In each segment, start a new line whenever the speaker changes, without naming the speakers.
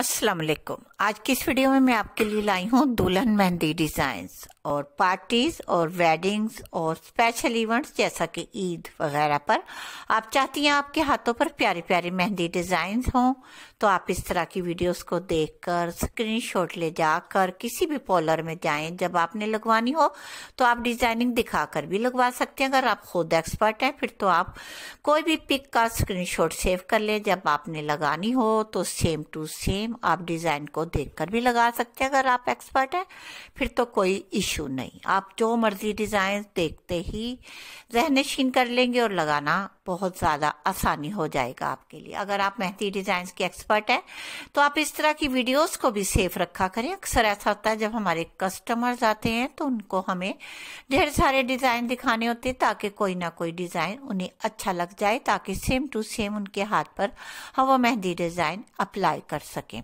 अस्सलाम आज की इस वीडियो में मैं आपके लिए लाई हूँ दुल्हन मेहंदी डिजाइंस और पार्टीज और वेडिंग्स और स्पेशल इवेंट्स जैसा कि ईद वगैरह पर आप चाहती हैं आपके हाथों पर प्यारे प्यारे मेहंदी डिज़ाइंस हों तो आप इस तरह की वीडियोस को देखकर स्क्रीनशॉट ले जाकर किसी भी पॉलर में जाएं जब आपने लगवानी हो तो आप डिज़ाइनिंग दिखाकर भी लगवा सकते हैं अगर आप खुद एक्सपर्ट हैं फिर तो आप कोई भी पिक का स्क्रीन सेव कर लें जब आपने लगानी हो तो सेम टू सेम आप डिज़ाइन को देख भी लगा सकते हैं अगर आप एक्सपर्ट हैं फिर तो कोई इशू नहीं आप जो मर्जी डिज़ाइन देखते ही जहनशीन कर लेंगे और लगाना बहुत ज़्यादा आसानी हो जाएगा आपके लिए अगर आप मेहती डिजाइन के एक्सपर्ट हैं तो आप इस तरह की वीडियोस को भी सेफ रखा करें अक्सर ऐसा होता है जब हमारे कस्टमर्स आते हैं तो उनको हमें ढेर सारे डिज़ाइन दिखाने होते हैं ताकि कोई ना कोई डिज़ाइन उन्हें अच्छा लग जाए ताकि सेम टू सेम उनके हाथ पर हम वो मेहंदी डिज़ाइन अप्लाई कर सकें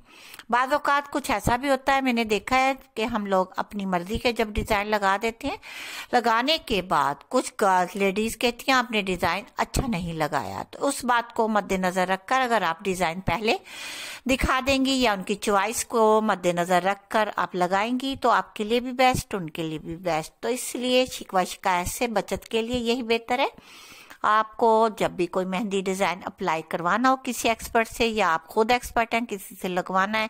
बाद कुछ ऐसा भी होता है मैंने देखा है कि हम लोग अपनी मर्जी के जब डिज़ाइन लगा देते हैं लगाने के बाद कुछ गर्ल्स लेडीज़ कहती हैं आपने डिज़ाइन अच्छा नहीं लगाया तो उस बात को मद्देनजर रखकर अगर आप डिजाइन पहले दिखा देंगी या उनकी चॉइस को मद्देनजर रखकर आप लगाएंगी तो आपके लिए भी बेस्ट उनके लिए भी बेस्ट तो इसलिए शिकवा शिकायत से बचत के लिए यही बेहतर है आपको जब भी कोई मेहंदी डिज़ाइन अप्लाई करवाना हो किसी एक्सपर्ट से या आप खुद एक्सपर्ट हैं किसी से लगवाना है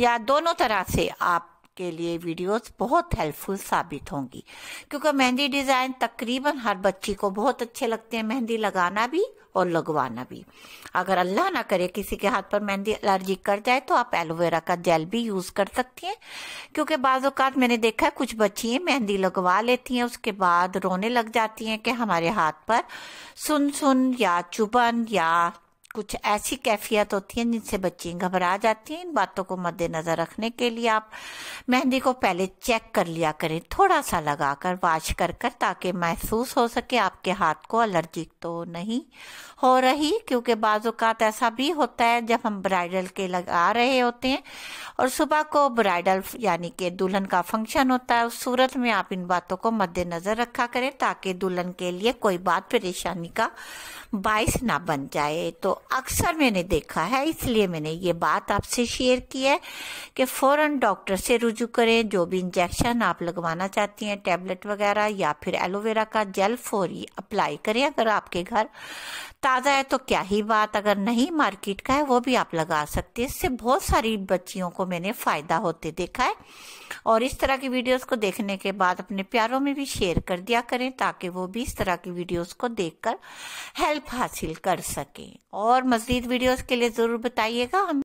या दोनों तरह से आप के लिए वीडियोस बहुत हेल्पफुल साबित होंगी क्योंकि मेहंदी डिज़ाइन तकरीबन हर बच्ची को बहुत अच्छे लगते हैं मेहंदी लगाना भी और लगवाना भी अगर अल्लाह ना करे किसी के हाथ पर मेहंदी एलर्जी कर जाए तो आप एलोवेरा का जेल भी यूज कर सकती हैं क्योंकि बाजात मैंने देखा है कुछ बच्ची मेहंदी लगवा लेती हैं उसके बाद रोने लग जाती हैं कि हमारे हाथ पर सुन सुन या चुभन या कुछ ऐसी कैफियत होती हैं जिनसे बच्ची घबरा जाती हैं इन बातों को मद्देनजर रखने के लिए आप मेहंदी को पहले चेक कर लिया करें थोड़ा सा लगा कर वाश कर कर ताकि महसूस हो सके आपके हाथ को अलर्जिक तो नहीं हो रही क्योंकि बाज़ात ऐसा भी होता है जब हम ब्राइडल के लगा रहे होते हैं और सुबह को ब्राइडल यानी कि दुल्हन का फंक्शन होता है उस सूरत में आप इन बातों को मद्देनजर रखा करें ताकि दुल्हन के लिए कोई बात परेशानी का बायस ना बन जाए तो अक्सर मैंने देखा है इसलिए मैंने ये बात आपसे शेयर की है कि फ़ौरन डॉक्टर से रुजू करें जो भी इंजेक्शन आप लगवाना चाहती हैं टैबलेट वगैरह या फिर एलोवेरा का जेल फोरी अप्लाई करें अगर आपके घर ताज़ा है तो क्या ही बात अगर नहीं मार्केट का है वो भी आप लगा सकते हैं इससे बहुत सारी बच्चियों को मैंने फ़ायदा होते देखा है और इस तरह की वीडियोस को देखने के बाद अपने प्यारों में भी शेयर कर दिया करें ताकि वो भी इस तरह की वीडियोस को देखकर हेल्प हासिल कर सकें और और मज़ीद वीडियोस के लिए ज़रूर बताइएगा हम